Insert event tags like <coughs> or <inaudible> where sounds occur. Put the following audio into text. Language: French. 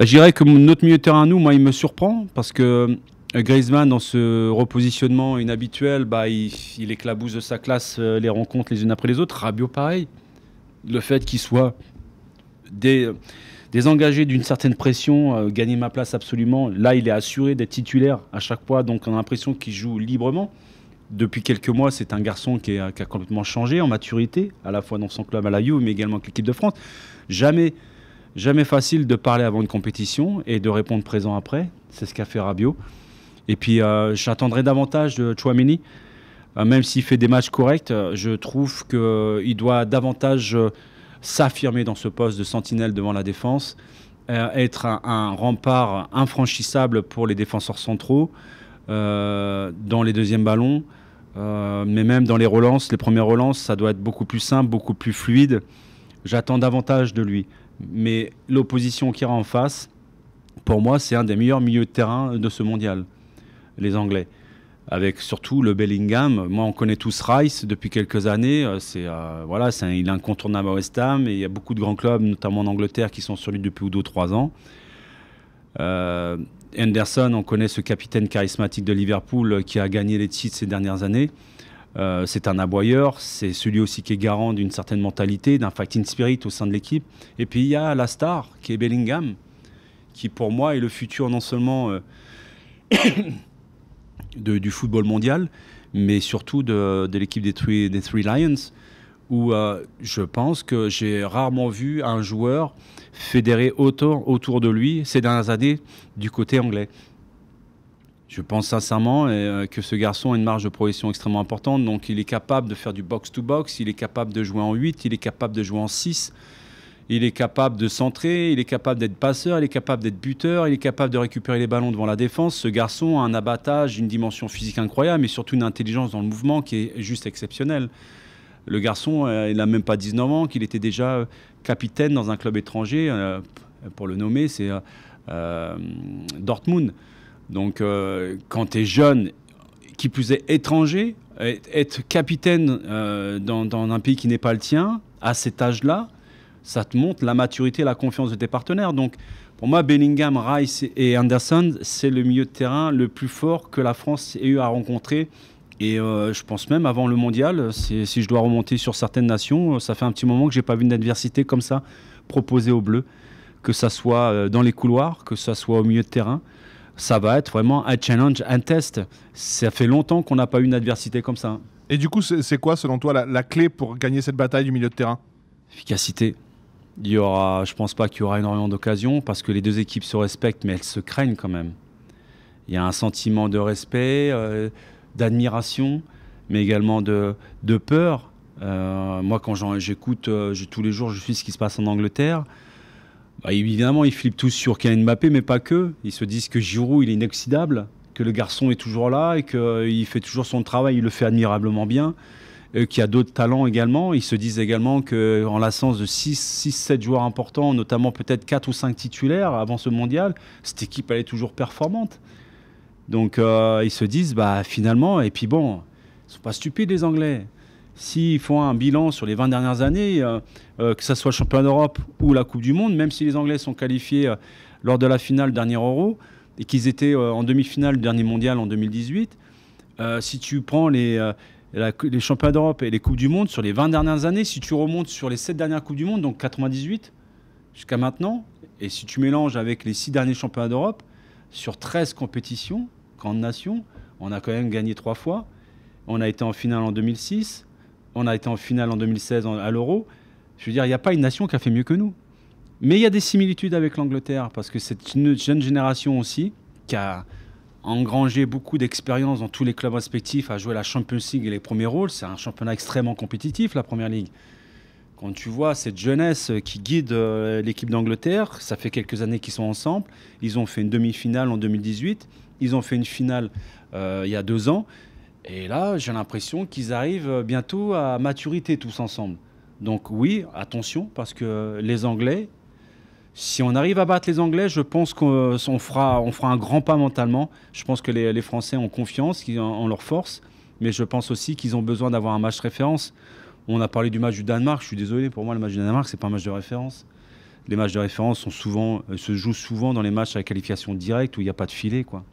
Bah, je dirais que notre milieu de terrain, nous, moi, il me surprend parce que euh, Griezmann, dans ce repositionnement inhabituel, bah, il, éclabousse de sa classe euh, les rencontres les unes après les autres. Rabiot, pareil. Le fait qu'il soit désengagé d'une certaine pression, euh, gagner ma place absolument. Là, il est assuré d'être titulaire à chaque fois, donc on a l'impression qu'il joue librement. Depuis quelques mois, c'est un garçon qui, est, qui, a complètement changé en maturité, à la fois dans son club à la U, mais également avec l'équipe de France. Jamais Jamais facile de parler avant une compétition et de répondre présent après. C'est ce qu'a fait Rabiot. Et puis, euh, j'attendrai davantage de Chouamini. Euh, même s'il fait des matchs corrects, euh, je trouve qu'il doit davantage s'affirmer dans ce poste de sentinelle devant la défense, être un, rempart infranchissable pour les défenseurs centraux dans les deuxièmes ballons. mais même dans les relances, les premières relances, ça doit être beaucoup plus simple, beaucoup plus fluide. J'attends davantage de lui. Mais l'opposition qui ira en face, pour moi, c'est un des meilleurs milieux de terrain de ce mondial, les Anglais. Avec surtout le Bellingham. Moi, on connaît tous Rice depuis quelques années. Euh, c'est euh, voilà, c'est il est incontournable à West Ham et il y a beaucoup de grands clubs, notamment en Angleterre, qui sont sur lui depuis deux ou trois ans. Anderson, euh, on connaît ce capitaine charismatique de Liverpool qui a gagné les titres ces dernières années. Euh, c'est un aboyeur, c'est celui aussi qui est garant d'une certaine mentalité, d'un fighting spirit au sein de l'équipe. Et puis il y a la star qui est Bellingham, qui pour moi est le futur non seulement euh, <coughs> du football mondial, mais surtout de, l'équipe des, three, Lions, où euh, je pense que j'ai rarement vu un joueur fédérer autant autour de lui ces dernières années du côté anglais. Je pense sincèrement euh, que ce garçon a une marge de progression extrêmement importante. Donc, il est capable de faire du box-to-box, il est capable de jouer en 8, il est capable de jouer en 6, il est capable de centrer, il est capable d'être passeur, il est capable d'être buteur, il est capable de récupérer les ballons devant la défense. Ce garçon a un abattage, une dimension physique incroyable, mais surtout une intelligence dans le mouvement qui est juste exceptionnelle. Le garçon, euh, il n'a même pas 19 ans, qu'il était déjà euh, capitaine dans un club étranger, pour le nommer, c'est Dortmund. Donc, euh, quand tu es jeune, qui plus est étranger, être capitaine euh, dans, un pays qui n'est pas le tien, à cet âge-là, ça te montre la maturité, la confiance de tes partenaires. Donc, pour moi, Bellingham, Rice et Anderson, c'est le milieu de terrain le plus fort que la France ait eu à rencontrer. Et euh, je pense même avant le mondial, si, je dois remonter sur certaines nations, ça fait un petit moment que je n'ai pas vu une adversité comme ça proposée aux Bleus, que ça soit dans les couloirs, que ça soit au milieu de terrain ça va être vraiment un challenge, un test. Ça fait longtemps qu'on n'a pas eu une adversité comme ça. Et du coup, c'est quoi, selon toi, la, clé pour gagner cette bataille du milieu de terrain Efficacité. Il y aura, je pense pas qu'il y aura énormément d'occasions parce que les deux équipes se respectent, mais elles se craignent quand même. Il y a un sentiment de respect, euh, d'admiration, mais également de, de peur. Euh, moi, quand j'écoute, euh, tous les jours, je suis ce qui se passe en Angleterre. Bah, évidemment, ils flippent tous sur Kylian Mbappé, mais pas que. Ils se disent que Giroud, il est inoxydable, que le garçon est toujours là et qu'il euh, fait toujours son travail, il le fait admirablement bien, euh, qu'il a d'autres talents également. Ils se disent également qu'en l'absence de 6-7 joueurs importants, notamment peut-être 4 ou 5 titulaires avant ce mondial, cette équipe, elle est toujours performante. Donc euh, ils se disent, bah, finalement, et puis bon, ils sont pas stupides les Anglais s'ils font un bilan sur les 20 dernières années, euh, euh, que ce soit le championnat d'Europe ou la Coupe du Monde, même si les Anglais sont qualifiés euh, lors de la finale dernier Euro et qu'ils étaient en demi-finale dernier mondial en 2018, si tu prends les, les championnats d'Europe et les Coupes du Monde sur les 20 dernières années, si tu remontes sur les 7 dernières Coupes du Monde, donc 98 jusqu'à maintenant, et si tu mélanges avec les 6 derniers championnats d'Europe, sur 13 compétitions, grandes nations, on a quand même gagné 3 fois. On a été en finale en 2006, on a été en finale en 2016 à l'Euro. Je veux dire, il n'y a pas une nation qui a fait mieux que nous. Mais il y a des similitudes avec l'Angleterre, parce que c'est une jeune génération aussi qui a engrangé beaucoup d'expérience dans tous les clubs respectifs, a joué la Champions League et les premiers rôles. C'est un championnat extrêmement compétitif, la Première Ligue. Quand tu vois cette jeunesse qui guide euh, l'équipe d'Angleterre, ça fait quelques années qu'ils sont ensemble. Ils ont fait une demi-finale en 2018, ils ont fait une finale euh, il y a deux ans. Et là, j'ai l'impression qu'ils arrivent bientôt à maturité tous ensemble. Donc oui, attention, parce que les Anglais, si on arrive à battre les Anglais, je pense qu'on fera, un grand pas mentalement. Je pense que les, Français ont confiance en, leur force, mais je pense aussi qu'ils ont besoin d'avoir un match référence. On a parlé du match du Danemark, je suis désolé, pour moi le match du Danemark, ce n'est pas un match de référence. Les matchs de référence sont souvent, euh, se jouent souvent dans les matchs à qualification directe où il n'y a pas de filet. quoi.